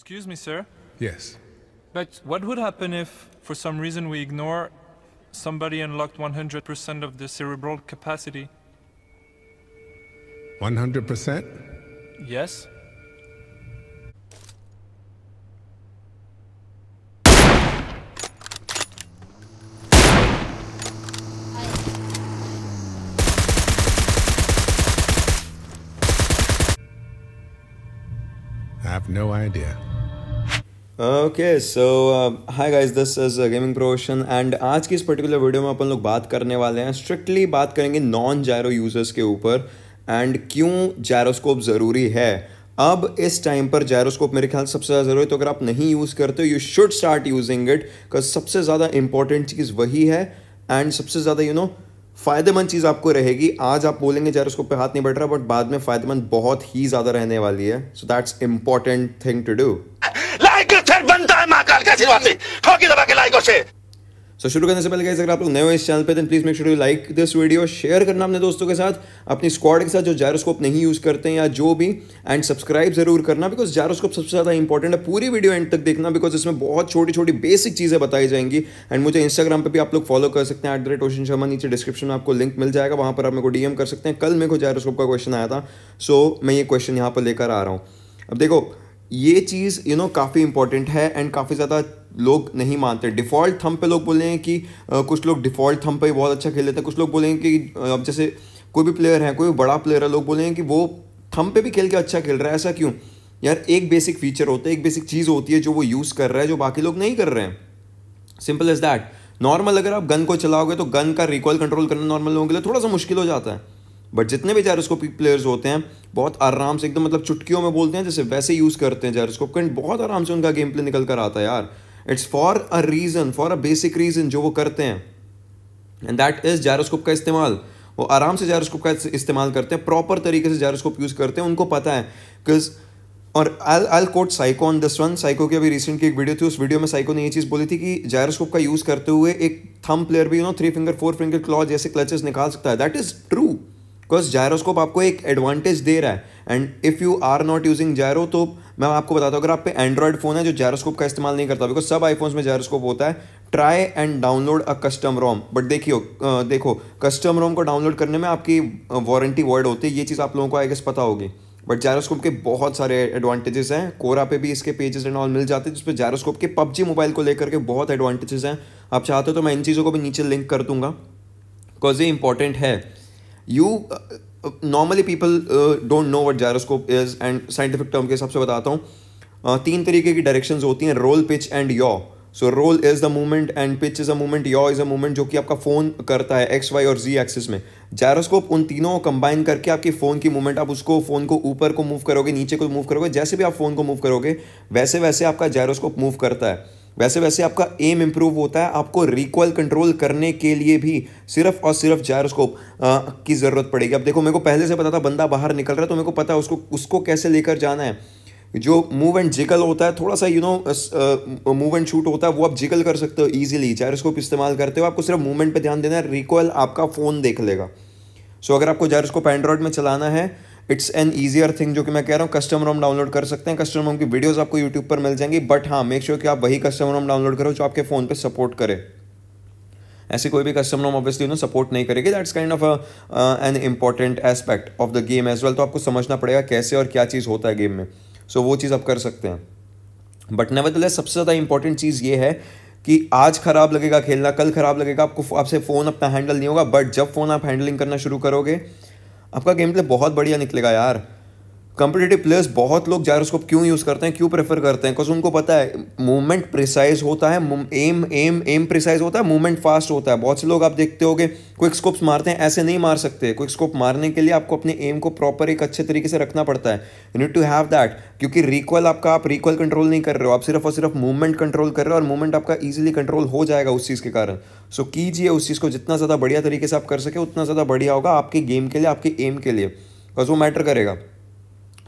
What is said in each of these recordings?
Excuse me, sir? Yes. But what would happen if, for some reason we ignore, somebody unlocked 100% of the cerebral capacity? 100%? Yes. I have no idea. Okay so hi guys this is gaming प्रोशन and आज की इस particular video में अपन लोग बात करने वाले हैं स्ट्रिक्टली बात करेंगे नॉन जायरो यूजर्स के ऊपर एंड क्यों जायरोस्कोप ज़रूरी है अब इस टाइम पर जायरोस्कोप मेरे ख्याल सबसे ज़्यादा ज़रूरी है तो अगर आप नहीं यूज़ करते हो you should start using it because सबसे ज़्यादा इंपॉर्टेंट चीज़ वही है एंड सबसे ज़्यादा यू नो फ़ायदेमंद चीज़ आपको रहेगी आज आप बोलेंगे जायरोस्कोप पे हाथ नहीं बैठ रहा बट बाद में फ़ायदेमंद बहुत ही ज़्यादा रहने वाली है so that's important thing to do तो शुरू करने से पहले गाइस अगर आप लोग नए हो इस चैनल पे then please make sure you like this video share करना अपने दोस्तों के साथ अपनी स्क्वाड के साथ जो जायरोस्कोप नहीं यूज़ करते हैं या जो भी एंड सब्सक्राइब जरूर करना बिकॉज जायरोस्कोप सबसे ज़्यादा इंपॉर्टेंट है पूरी वीडियो एंड तक देखना बिकॉज इसमें बहुत छोटी छोटी बेसिक चीज़ें बताई जाएंगी एंड मुझे इंस्टाग्राम पर भी आप लोग फॉलो कर सकते हैं एट द शर्मा नीचे डिस्क्रिप्शन में आपको लिंक मिल जाएगा वहां पर आप मेरे को डीएम कर सकते हैं कल मेरे को जायरोस्कोप का क्वेश्चन आया था सो मैं ये क्वेश्चन यहाँ पर लेकर आ रहा हूँ अब देखो ये चीज़ यू नो काफ़ी इंपॉर्टेंट है एंड काफ़ी ज़्यादा लोग नहीं मानते डिफ़ॉल्ट थम पे लोग बोलेंगे कि आ, कुछ लोग डिफ़ॉल्ट थम पे बहुत अच्छा खेल लेते हैं कुछ लोग बोलेंगे कि अब जैसे कोई भी प्लेयर है कोई भी बड़ा प्लेयर है लोग बोलेंगे कि वो थम पे भी खेल के अच्छा खेल रहा है ऐसा क्यों यार एक बेसिक फीचर होता है एक बेसिक चीज़ होती है जो वो यूज़ कर रहा है जो बाकी लोग नहीं कर रहे हैं सिंपल इज़ दैट नॉर्मल अगर आप गन को चलाओगे तो गन का रिकॉल कंट्रोल करना नॉर्मल लोगों के लिए थोड़ा सा मुश्किल हो जाता है बट जितने भी जायरोस्कोपिक प्लेयर्स होते हैं बहुत आराम से एकदम मतलब चुटकियों में बोलते हैं जैसे वैसे यूज़ करते हैं जेरोस्कोप का बहुत आराम से उनका गेम प्ले निकल कर आता है यार it's for a reason for a basic reason जो वो करते हैं एंड दैट इज़ जायरोस्कोप का इस्तेमाल वो आराम से जायरोस्कोप का इस्तेमाल करते हैं प्रॉपर तरीके से जेरोस्कोप यूज़ करते हैं उनको पता है बिकॉज और I I quote psycho on this one psycho की अभी रिसेंट की एक वीडियो थी उस वीडियो में साइको ने ये चीज़ बोली थी कि जायरोस्कोप का यूज़ करते हुए एक थम प्लेयर भी you know three finger four finger claws जैसे क्लचेस निकाल सकता है that is true because gyroscope आपको एक एडवांटेज दे रहा है and if you are not using gyro तो मैं आपको बताता हूँ अगर आप पे एंड्रॉयड फ़ोन है जो जायरोस्कोप का इस्तेमाल नहीं करता बिकॉज सब आईफोन्स में जायरोस्कोप होता है try and download a custom ROM but देखियो देखो कस्टम रोम को डाउनलोड करने में आपकी वारंटी वर्ड होती है ये चीज़ आप लोगों को आई गेस पता होगी बट जायरोस्कोप के बहुत सारे एडवांटेजेस हैं कोरा पे भी इसके पेजेस एंड ऑल मिल जाते हैं जिसपे जायरोस्कोप के पबजी मोबाइल को लेकर के बहुत एडवांटेजेस हैं आप चाहते हो तो मैं इन चीज़ों को भी नीचे लिंक कर दूंगा बिकॉज ये इंपॉर्टेंट है you normally people don't know what gyroscope is and scientific term के हिसाब से बताता हूँ uh, तीन तरीके की डायरेक्शंस होती हैं roll pitch and yaw so roll is the movement and pitch is a movement yaw is a movement जो कि आपका फ़ोन करता है एक्स वाई और जी एक्सिस में जैरोस्कोप उन तीनों को कंबाइन करके आपके फ़ोन की मूवमेंट आप उसको फ़ोन को ऊपर को मूव करोगे नीचे को मूव करोगे जैसे भी आप फ़ोन को मूव करोगे वैसे वैसे आपका जैरोस्कोप मूव करता है वैसे वैसे आपका एम इम्प्रूव होता है आपको रिकॉल कंट्रोल करने के लिए भी सिर्फ और सिर्फ जायरोस्कोप की ज़रूरत पड़ेगी अब देखो मेरे को पहले से पता था बंदा बाहर निकल रहा है तो मेरे को पता है उसको उसको कैसे लेकर जाना है जो मूव एंड जिकल होता है थोड़ा सा you know move and shoot होता है वो आप जिकल कर सकते हो ईजिली जायरोस्कोप इस्तेमाल करते हो आपको सिर्फ मूवमेंट पर ध्यान देना है रिकॉल आपका फ़ोन देख लेगा सो so, अगर आपको जायरोस्कोप एंड्रॉयड में चलाना है इट्स एन ईजियर थिंग जो कि मैं कह रहा हूँ कस्टम रोम डाउनलोड कर सकते हैं कस्टम रोम की वीडियोज आपको यूट्यूब पर मिल जाएंगी बट हाँ मेक श्योर sure कि आप वही कस्टम रोम डाउनलोड करो जो आपके फ़ोन पर सपोर्ट करे ऐसे कोई भी कस्टम रोम ऑब्वियसली ना सपोर्ट नहीं करेगी that's kind of an important aspect of the game as well तो आपको समझना पड़ेगा कैसे और क्या चीज़ होता है गेम में सो so, वो चीज़ आप कर सकते हैं बट नवेदले सबसे ज़्यादा इंपॉर्टेंट चीज़ ये है कि आज ख़राब लगेगा खेलना कल ख़राब लगेगा आपको आपसे फ़ोन अपना हैंडल नहीं होगा बट जब फ़ोन आप हैंडलिंग करना शुरू करोगे आपका गेम प्ले बहुत बढ़िया निकलेगा यार कंपिटेटिव प्लेयर्स बहुत लोग जायरोस्कोप क्यों यूज़ करते हैं क्यों प्रेफर करते हैं बिकॉज उनको पता है मूवमेंट प्रिसाइज होता है एम एम एम प्रिसाइज होता है मूवमेंट फास्ट होता है बहुत से लोग आप देखते गए क्विक स्कोप्स मारते हैं ऐसे नहीं मार सकते क्विक स्कोप मारने के लिए आपको अपने एम को प्रॉपर एक अच्छे तरीके से रखना पड़ता है you need to have that क्योंकि रिकॉल आपका आप रिकॉल कंट्रोल नहीं कर रहे हो आप सिर्फ और सिर्फ मूवमेंट कंट्रोल कर रहे हो और मूवमेंट आपका ईजिली कंट्रोल हो जाएगा उस चीज़ के कारण सो so, कीजिए उस चीज़ को जितना ज़्यादा बढ़िया तरीके से आप कर सके उतना ज़्यादा बढ़िया होगा आपके गेम के लिए आपके एम के लिए बस वो मैटर करेगा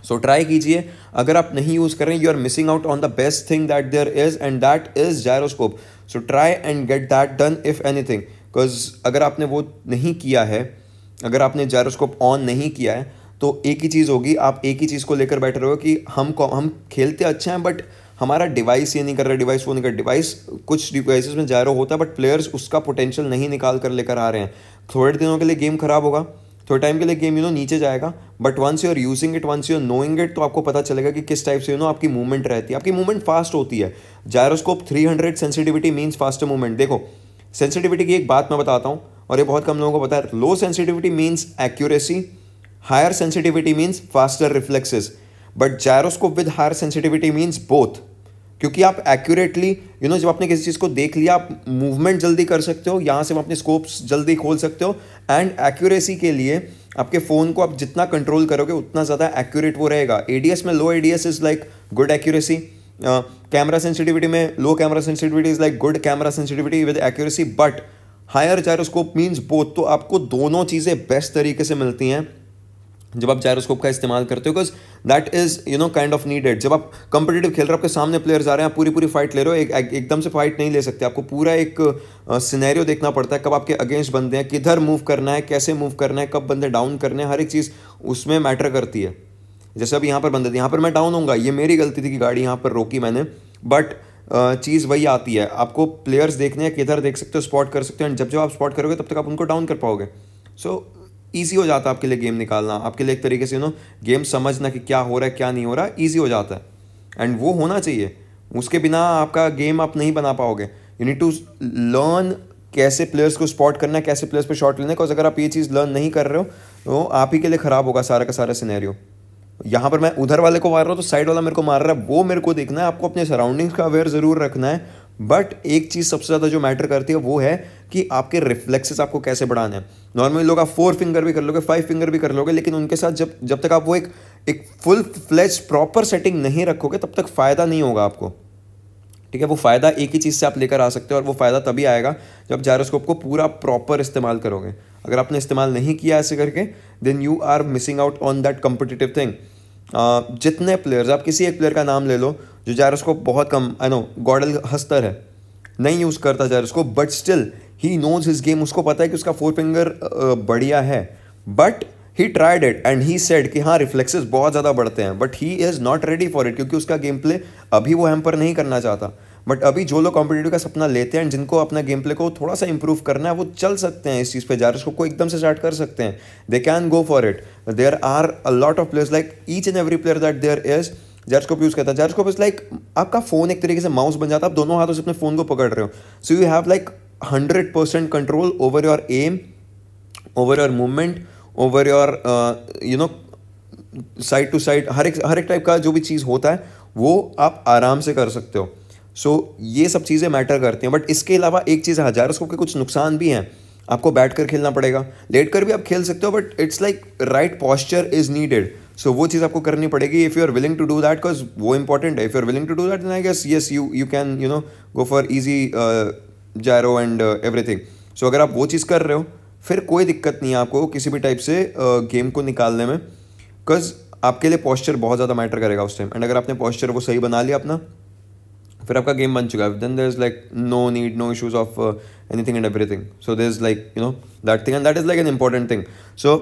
सो ट्राई कीजिए अगर आप नहीं यूज़ करें you are missing out on the best thing that there is and that is gyroscope so try and get that done if anything because अगर आपने वो नहीं किया है अगर आपने जायरोस्कोप ऑन नहीं किया है तो एक ही चीज़ होगी आप एक ही चीज़ को लेकर बैठ रहे हो कि हम हम खेलते अच्छे हैं बट हमारा डिवाइस ये नहीं कर रहा डिवाइस वो नहीं कर रहा डिवाइस कुछ डिवाइसेस में जायरो होता है बट प्लेयर्स उसका पोटेंशियल नहीं निकाल कर लेकर आ रहे हैं थोड़े दिनों के लिए गेम खराब होगा थोड़े तो टाइम के लिए गेम यू नो नीचे जाएगा but once you are using it once you are knowing it तो आपको पता चलेगा कि किस टाइप से यू नो आपकी मूवमेंट रहती है आपकी मूवमेंट फास्ट होती है gyroscope 300 sensitivity means fast movement देखो सेंसिटिविटी की एक बात मैं बताता हूँ और ये बहुत कम लोगों को पता है low sensitivity means accuracy higher sensitivity means faster reflexes but gyroscope with higher sensitivity means both क्योंकि आप एक्यूरेटली यू नो जब आपने किसी चीज़ को देख लिया आप मूवमेंट जल्दी कर सकते हो यहाँ से आप अपने स्कोप्स जल्दी खोल सकते हो एंड एक्यूरेसी के लिए आपके फ़ोन को आप जितना कंट्रोल करोगे उतना ज़्यादा एक्यूरेट वो रहेगा ए में low A is like good accuracy camera sensitivity में low camera sensitivity is like good camera sensitivity with accuracy but higher gyroscope means both तो आपको दोनों चीज़ें बेस्ट तरीके से मिलती हैं जब आप जायरोस्कोप का इस्तेमाल करते हो because that is you know kind of needed जब आप कंपटेटिव खेल रहे हो आपके सामने प्लेयर्स आ रहे हैं आप पूरी पूरी फाइट ले रहे हो एक एकदम से फाइट नहीं ले सकते आपको पूरा एक सिनेरियो देखना पड़ता है कब आपके अगेंस्ट बंदे हैं किधर मूव करना है कैसे मूव करना है कब बंदे डाउन करने हैं हर एक चीज़ उसमें मैटर करती है जैसे अब यहाँ पर बंदे थे यहाँ पर मैं डाउन होऊंगा ये मेरी गलती थी कि गाड़ी यहाँ पर रोकी मैंने बट चीज़ वही आती है आपको प्लेयर्स देखने हैं किधर देख सकते हो स्पॉट कर सकते हो एंड जब जब आप स्पॉट करोगे तब तक आप उनको डाउन कर पाओगे सो ईजी हो जाता है आपके लिए गेम निकालना आपके लिए एक तरीके से यू नो गेम समझना कि क्या हो रहा है क्या नहीं हो रहा ईजी हो जाता है एंड वो होना चाहिए उसके बिना आपका गेम आप नहीं बना पाओगे यू नीड टू लर्न कैसे प्लेयर्स को स्पॉट करना है कैसे प्लेयर्स पे शॉट लेना है बिकॉज अगर आप ये चीज़ लर्न नहीं कर रहे हो तो आप ही के लिए ख़राब होगा सारा का सारा सिनेरियो यहाँ पर मैं उधर वाले को मार रहा हूँ तो साइड वाला मेरे को मार रहा है वो मेरे को देखना है आपको अपने सराउंडिंग्स का अवेयर ज़रूर रखना है बट एक चीज़ सबसे ज़्यादा जो मैटर करती है वो है कि आपके रिफ्लेक्सेस आपको कैसे बढ़ाने हैं नॉर्मली लोग आप फोर फिंगर भी कर लोगे फाइव फिंगर भी कर लोगे लेकिन उनके साथ जब जब तक आप वो एक एक फुल फ्लैच प्रॉपर सेटिंग नहीं रखोगे तब तक फ़ायदा नहीं होगा आपको ठीक है वो फ़ायदा एक ही चीज़ से आप लेकर आ सकते हो और वो फ़ायदा तभी आएगा जब जायरोस्कोप को पूरा प्रॉपर इस्तेमाल करोगे अगर आपने इस्तेमाल नहीं किया ऐसे करके then you are missing out on that competitive thing जितने प्लेयर्स आप किसी एक प्लेयर का नाम ले लो जो जायरस को बहुत कम आई नो गॉडल हस्तर है नहीं यूज़ करता जायरस को but still he knows his game उसको पता है कि उसका फोर फिंगर बढ़िया है but he tried it and he said कि हाँ रिफ्लेक्सेस बहुत ज़्यादा बढ़ते हैं but he is not ready for it क्योंकि उसका गेम प्ले अभी वो हैम्पर नहीं करना चाहता बट अभी जो लोग कॉम्पिटेटिव का सपना लेते हैं जिनको अपना गेम प्ले को थोड़ा सा इंप्रूव करना है वो चल सकते हैं इस चीज़ पे जा रहे को एकदम से स्टार्ट कर सकते हैं they can go for it there are a lot of players like each and every player that there is gyroscope use करता है जार्जकोप इज़ लाइक आपका फ़ोन एक तरीके से माउस बन जाता है आप दोनों हाथों से अपने फ़ोन को पकड़ रहे हो so you have like hundred percent control over your aim over your movement over your you know side to side हर एक हर एक टाइप का जो भी चीज़ होता है वो आप आराम से कर सकते हो सो ये सब चीज़ें मैटर करती हैं बट इसके अलावा एक चीज़ हजारोस्कोप के कुछ नुकसान भी हैं आपको बैठ कर खेलना पड़ेगा लेट कर भी आप खेल सकते हो but it's like right posture is needed so वो चीज़ आपको करनी पड़ेगी if you are willing to do that because वो इंपॉर्टेंट है if you are willing to do that I guess yes you you can you know go for easy gyro and everything so अगर आप वो चीज़ कर रहे हो फिर कोई दिक्कत नहीं है आपको किसी भी टाइप से गेम uh, को निकालने में बिकॉज आपके लिए पॉस्चर बहुत ज़्यादा मैटर करेगा उस टाइम एंड अगर आपने पॉस्चर वो सही बना लिया अपना फिर आपका गेम बन चुका है then there is like no need no issues of anything and everything so there is like you know that thing and that is like an important thing so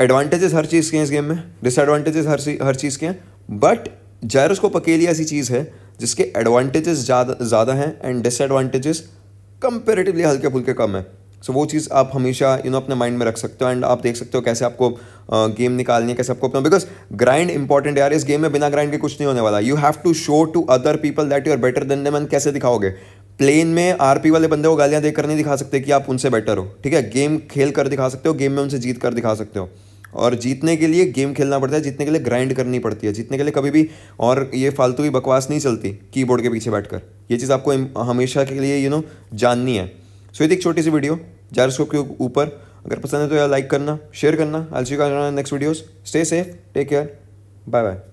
advantages हर चीज़ के हैं इस game में disadvantages हर हर चीज़ के हैं but जायरस उसको पकेली ऐसी चीज़ है जिसके एडवांटेजेस ज़्यादा ज़्यादा हैं एंड डिसएडवांटेजेस कंपेरेटिवली हल्के फुल्के कम है सो so, वो चीज़ आप हमेशा यू नो अपने माइंड में रख सकते हो एंड आप देख सकते हो कैसे आपको गेम निकालनी है कैसे आपको अपना बिकॉज ग्राइंड इंपॉर्टेंट यार इस गेम में बिना ग्राइंड के कुछ नहीं होने वाला you have to show to other people that you are better than them and कैसे दिखाओगे प्लेन में आरपी वाले बंदे को गालियां कर नहीं दिखा सकते कि आप उनसे बेटर हो ठीक है गेम खेल कर दिखा सकते हो गेम में उनसे जीत कर दिखा सकते हो और जीतने के लिए गेम खेलना पड़ता है जीतने के लिए ग्राइंड करनी पड़ती है जीतने के लिए कभी भी और ये फालतू की बकवास नहीं चलती कीबोर्ड के पीछे बैठकर ये चीज़ आपको हमेशा के लिए यू you नो know, जाननी है सो so, ये एक छोटी सी वीडियो जारस्कोप के ऊपर अगर पसंद है तो यार लाइक करना शेयर करना आलसी का next videos stay safe take care bye bye